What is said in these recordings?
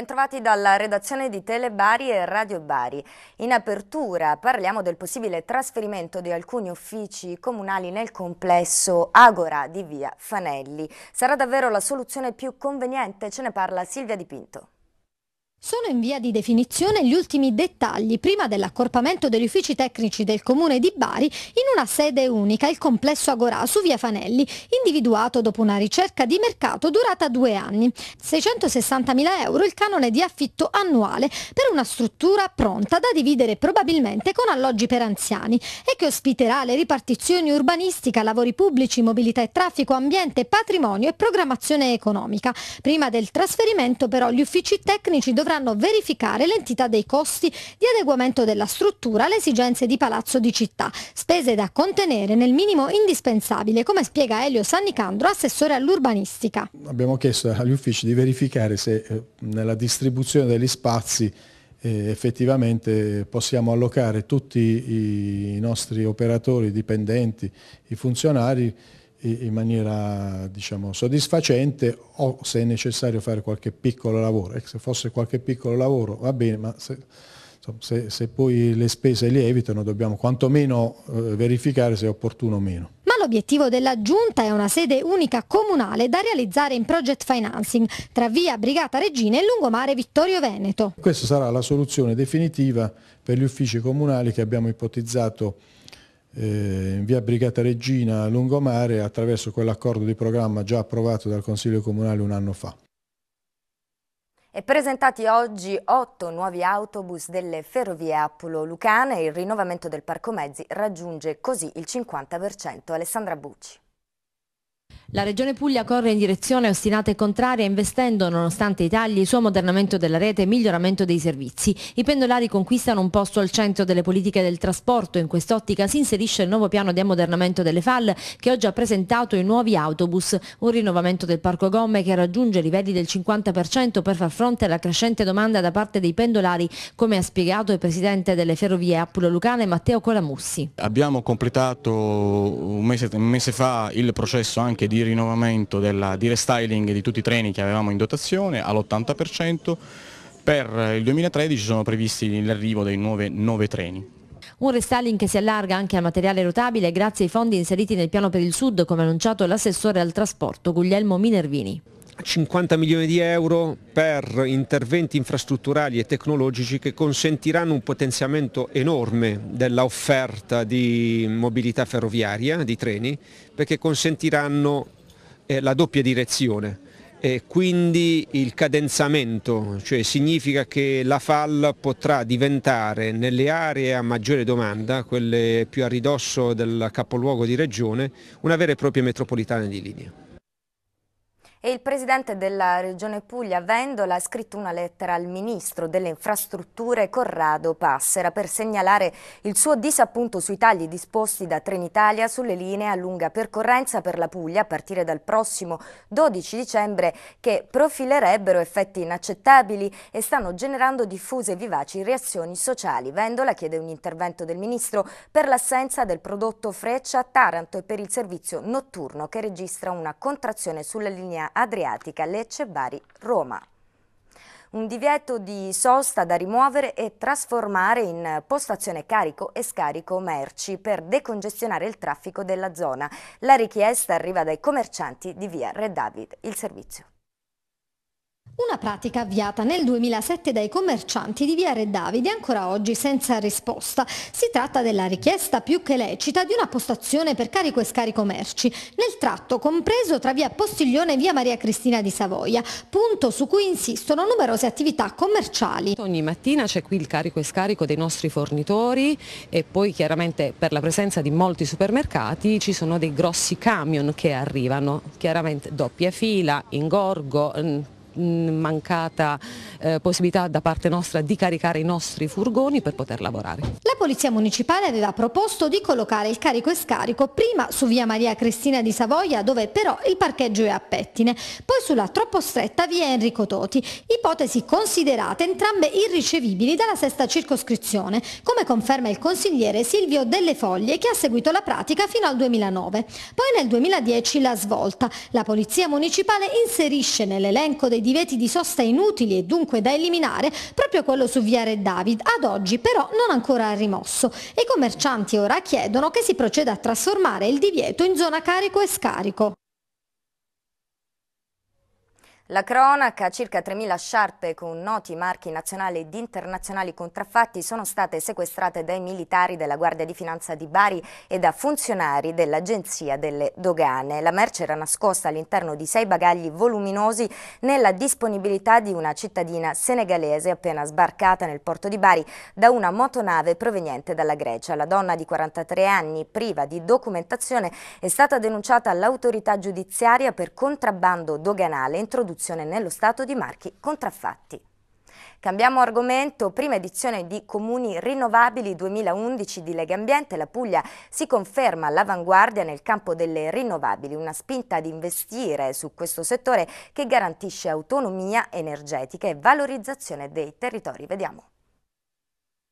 Bentrovati dalla redazione di Telebari e Radio Bari. In apertura parliamo del possibile trasferimento di alcuni uffici comunali nel complesso Agora di via Fanelli. Sarà davvero la soluzione più conveniente? Ce ne parla Silvia Dipinto. Sono in via di definizione gli ultimi dettagli prima dell'accorpamento degli uffici tecnici del comune di Bari in una sede unica, il complesso Agorà su via Fanelli, individuato dopo una ricerca di mercato durata due anni. 660.000 euro il canone di affitto annuale per una struttura pronta da dividere probabilmente con alloggi per anziani e che ospiterà le ripartizioni urbanistica, lavori pubblici, mobilità e traffico, ambiente, patrimonio e programmazione economica. Prima del trasferimento però gli uffici tecnici dovranno dovranno verificare l'entità dei costi di adeguamento della struttura alle esigenze di palazzo di città, spese da contenere nel minimo indispensabile, come spiega Elio Sannicandro, assessore all'urbanistica. Abbiamo chiesto agli uffici di verificare se eh, nella distribuzione degli spazi eh, effettivamente possiamo allocare tutti i nostri operatori, dipendenti, i funzionari in maniera diciamo, soddisfacente o se è necessario fare qualche piccolo lavoro. E ecco, se fosse qualche piccolo lavoro va bene, ma se, insomma, se, se poi le spese lievitano dobbiamo quantomeno eh, verificare se è opportuno o meno. Ma l'obiettivo della Giunta è una sede unica comunale da realizzare in project financing tra via Brigata Regina e lungomare Vittorio Veneto. Questa sarà la soluzione definitiva per gli uffici comunali che abbiamo ipotizzato eh, in via Brigata Regina Lungomare attraverso quell'accordo di programma già approvato dal Consiglio Comunale un anno fa. E presentati oggi otto nuovi autobus delle ferrovie Appulo-Lucane, il rinnovamento del parco mezzi raggiunge così il 50%. Alessandra Bucci. La Regione Puglia corre in direzione ostinata e contraria investendo, nonostante i tagli, su modernamento della rete e miglioramento dei servizi. I pendolari conquistano un posto al centro delle politiche del trasporto. In quest'ottica si inserisce il nuovo piano di ammodernamento delle FAL che oggi ha presentato i nuovi autobus, un rinnovamento del parco gomme che raggiunge livelli del 50% per far fronte alla crescente domanda da parte dei pendolari, come ha spiegato il Presidente delle Ferrovie Appulo Lucane Matteo Colamussi. Abbiamo completato un mese, un mese fa il processo anche di di rinnovamento, della, di restyling di tutti i treni che avevamo in dotazione all'80%, per il 2013 sono previsti l'arrivo dei nuove 9 treni. Un restyling che si allarga anche al materiale rotabile grazie ai fondi inseriti nel piano per il Sud, come annunciato l'assessore al trasporto Guglielmo Minervini. 50 milioni di euro per interventi infrastrutturali e tecnologici che consentiranno un potenziamento enorme dell'offerta di mobilità ferroviaria, di treni, perché consentiranno eh, la doppia direzione e quindi il cadenzamento, cioè significa che la FAL potrà diventare nelle aree a maggiore domanda, quelle più a ridosso del capoluogo di regione, una vera e propria metropolitana di linea. E il presidente della Regione Puglia, Vendola, ha scritto una lettera al ministro delle infrastrutture Corrado Passera per segnalare il suo disappunto sui tagli disposti da Trenitalia sulle linee a lunga percorrenza per la Puglia a partire dal prossimo 12 dicembre che profilerebbero effetti inaccettabili e stanno generando diffuse e vivaci reazioni sociali. Vendola chiede un intervento del ministro per l'assenza del prodotto Freccia a Taranto e per il servizio notturno che registra una contrazione sulla linea Adriatica Lecce-Bari-Roma un divieto di sosta da rimuovere e trasformare in postazione carico e scarico merci per decongestionare il traffico della zona. La richiesta arriva dai commercianti di via Re David. Il servizio. Una pratica avviata nel 2007 dai commercianti di Via Re Davide ancora oggi senza risposta. Si tratta della richiesta più che lecita di una postazione per carico e scarico merci nel tratto compreso tra Via Postiglione e Via Maria Cristina di Savoia, punto su cui insistono numerose attività commerciali. Ogni mattina c'è qui il carico e scarico dei nostri fornitori e poi chiaramente per la presenza di molti supermercati ci sono dei grossi camion che arrivano, chiaramente doppia fila, ingorgo, mm, Mm, mancata eh, possibilità da parte nostra di caricare i nostri furgoni per poter lavorare. La Polizia Municipale aveva proposto di collocare il carico e scarico prima su via Maria Cristina di Savoia dove però il parcheggio è a pettine, poi sulla troppo stretta via Enrico Toti, ipotesi considerate entrambe irricevibili dalla sesta circoscrizione, come conferma il consigliere Silvio Delle Foglie che ha seguito la pratica fino al 2009. Poi nel 2010 la svolta. La Polizia Municipale inserisce nell'elenco dei divieti di sosta inutili e dunque da eliminare, proprio quello su Viare e David, ad oggi però non ancora rimosso. i commercianti ora chiedono che si proceda a trasformare il divieto in zona carico e scarico. La cronaca, circa 3.000 sciarpe con noti marchi nazionali ed internazionali contraffatti sono state sequestrate dai militari della Guardia di Finanza di Bari e da funzionari dell'Agenzia delle Dogane. La merce era nascosta all'interno di sei bagagli voluminosi nella disponibilità di una cittadina senegalese appena sbarcata nel porto di Bari da una motonave proveniente dalla Grecia. La donna di 43 anni, priva di documentazione, è stata denunciata all'autorità giudiziaria per contrabbando doganale introdotto produzione nello Stato di marchi contraffatti. Cambiamo argomento, prima edizione di Comuni Rinnovabili 2011 di Lega Ambiente, la Puglia si conferma all'avanguardia nel campo delle rinnovabili, una spinta ad investire su questo settore che garantisce autonomia energetica e valorizzazione dei territori. Vediamo.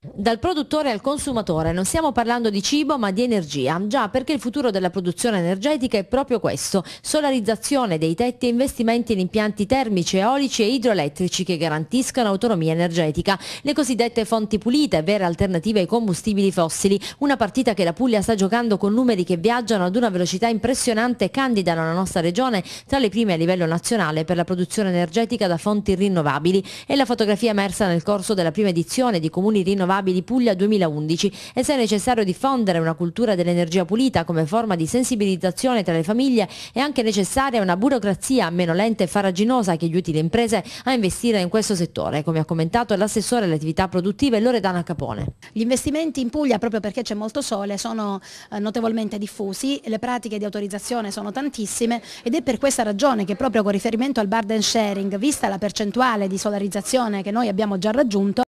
Dal produttore al consumatore non stiamo parlando di cibo ma di energia, già perché il futuro della produzione energetica è proprio questo, solarizzazione dei tetti e investimenti in impianti termici, eolici e idroelettrici che garantiscano autonomia energetica, le cosiddette fonti pulite, vere alternative ai combustibili fossili, una partita che la Puglia sta giocando con numeri che viaggiano ad una velocità impressionante e candidano la nostra regione tra le prime a livello nazionale per la produzione energetica da fonti rinnovabili e la fotografia emersa nel corso della prima edizione di Comuni Rinnovabili rinnovabili Puglia 2011 e se è necessario diffondere una cultura dell'energia pulita come forma di sensibilizzazione tra le famiglie è anche necessaria una burocrazia meno lenta e faraginosa che aiuti le imprese a investire in questo settore, come ha commentato l'assessore alle attività produttive Loredana Capone. Gli investimenti in Puglia, proprio perché c'è molto sole, sono eh, notevolmente diffusi, le pratiche di autorizzazione sono tantissime ed è per questa ragione che proprio con riferimento al burden sharing, vista la percentuale di solarizzazione che noi abbiamo già raggiunto,